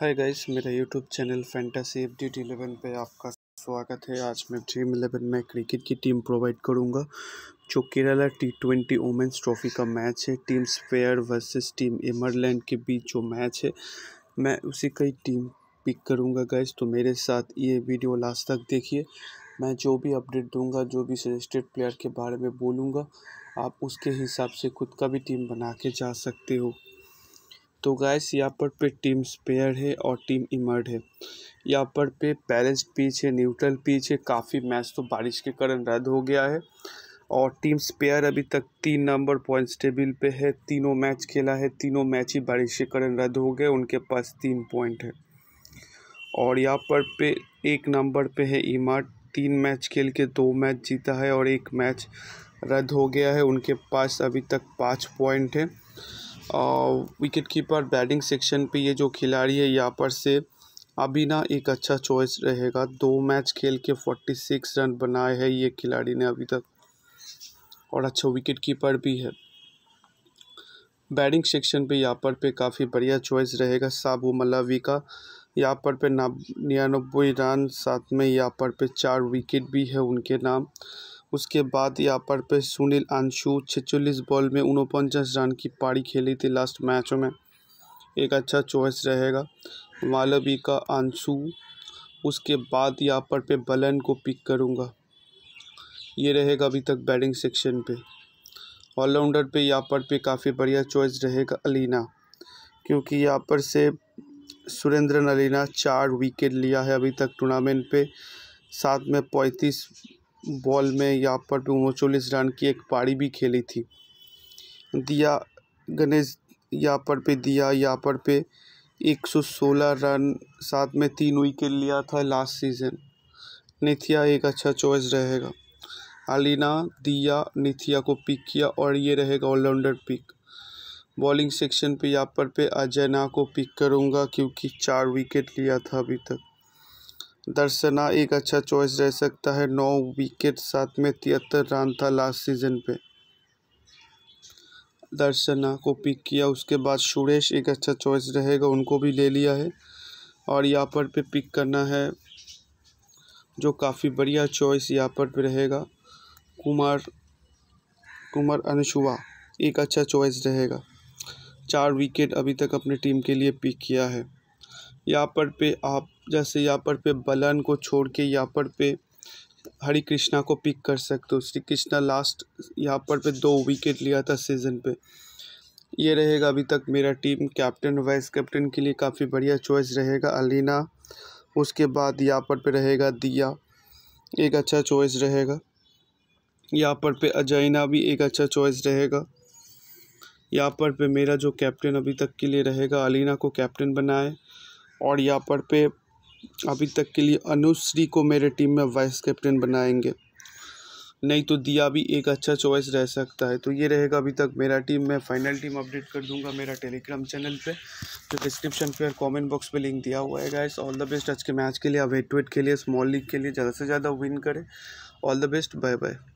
हाय guys मेरा YouTube channel fantasy F D T eleven पर आपका स्वागत है आज मैं ड्रीम इलेवन में क्रिकेट की टीम प्रोवाइड करूंगा जो Kerala T twenty women's trophy का मैच है team spare versus team Emerald के बीच जो मैच है मैं उसी का ही टीम पिक करूंगा गाइस तो मेरे साथ ये वीडियो लास्ट तक देखिए मैं जो भी अपडेट दूंगा जो भी सजेस्टेड प्लेयर के बारे में बोलूँगा आप उसके हिसाब से खुद का भी टीम बना के जा सकते हो तो गैस यहाँ पर पे टीम स्पेयर है और टीम इमर्ड है यहाँ पर पे बैलेंस पिच है न्यूट्रल पिच है काफ़ी मैच तो बारिश के कारण रद्द हो गया है और टीम स्पेयर अभी तक तीन नंबर पॉइंट्स टेबल पे है तीनों मैच खेला है तीनों मैच ही बारिश के कारण रद्द हो गए उनके पास तीन पॉइंट है और यहाँ पर पे एक नंबर पे है इमर्ड तीन मैच खेल के दो मैच जीता है और एक मैच रद्द हो गया है उनके पास अभी तक पाँच पॉइंट है विकेट कीपर बैटिंग सेक्शन पे ये जो खिलाड़ी है यहाँ पर से अभी ना एक अच्छा चॉइस रहेगा दो मैच खेल के फोर्टी सिक्स रन बनाए हैं ये खिलाड़ी ने अभी तक और अच्छा विकेट कीपर भी है बैटिंग सेक्शन पे यहाँ पर पे काफ़ी बढ़िया चॉइस रहेगा साबू मलावी का यहाँ पर पे नब निन्यानबे रन साथ में यहाँ पर पे चार विकेट भी है उनके नाम उसके बाद यहाँ पर पे सुनील अंशु छिचलीस बॉल में उनपचास रन की पारी खेली थी लास्ट मैचों में एक अच्छा चॉइस रहेगा मालवी का अंशु उसके बाद यहाँ पर पे बलन को पिक करूँगा ये रहेगा अभी तक बैटिंग सेक्शन पे ऑलराउंडर पे यहाँ पर पे काफ़ी बढ़िया चॉइस रहेगा अलीना क्योंकि यहाँ पर से सुरेंद्र अलीना चार विकेट लिया है अभी तक टूर्नामेंट पे साथ में पैंतीस बॉल में यहाँ पर भी उनचालीस रन की एक पारी भी खेली थी दिया गणेश यहाँ पर पे दिया यहाँ पर पे 116 रन साथ में तीन विकेट लिया था लास्ट सीजन निथिया एक अच्छा चॉइस रहेगा अलीना दिया निथिया को पिक किया और ये रहेगा ऑलराउंडर पिक बॉलिंग सेक्शन पे यहाँ पर पे अजय को पिक करूँगा क्योंकि चार विकेट लिया था अभी तक दर्शना एक अच्छा चॉइस रह सकता है नौ विकेट साथ में तिहत्तर रन था लास्ट सीजन पे दर्शना को पिक किया उसके बाद सुरेश एक अच्छा चॉइस रहेगा उनको भी ले लिया है और यहाँ पर पे पिक करना है जो काफ़ी बढ़िया चॉइस यहाँ पर पे रहेगा कुमार कुमार अनुशुआ एक अच्छा चॉइस रहेगा चार विकेट अभी तक अपने टीम के लिए पिक किया है यहाँ पर पे आप जैसे यहाँ पर पे बलन को छोड़ के यहाँ पर पे हरी कृष्णा को पिक कर सकते हो श्री कृष्णा लास्ट यहाँ पर पे दो विकेट लिया था सीज़न पे ये रहेगा अभी तक मेरा टीम कैप्टन वाइस कैप्टन के लिए काफ़ी बढ़िया चॉइस रहेगा अलीना उसके बाद यहाँ पर पे रहेगा दिया एक अच्छा चॉइस रहेगा यहाँ पर पे अजैना भी एक अच्छा चॉइस रहेगा यहाँ पर पे मेरा जो कैप्टन अभी तक के लिए रहेगा अलीना को कैप्टन बनाए और यहाँ पर पे अभी तक के लिए अनुश्री को मेरे टीम में वाइस कैप्टन बनाएंगे नहीं तो दिया भी एक अच्छा चॉइस रह सकता है तो ये रहेगा अभी तक मेरा टीम मैं फाइनल टीम अपडेट कर दूंगा मेरा टेलीग्राम चैनल पे तो डिस्क्रिप्शन पे और कमेंट बॉक्स पे लिंक दिया हुआ है गाइस ऑल द बेस्ट आज के मैच के लिए अवेट वेट के लिए स्मॉल लीग के लिए ज़्यादा से ज़्यादा विन करें all the best bye bye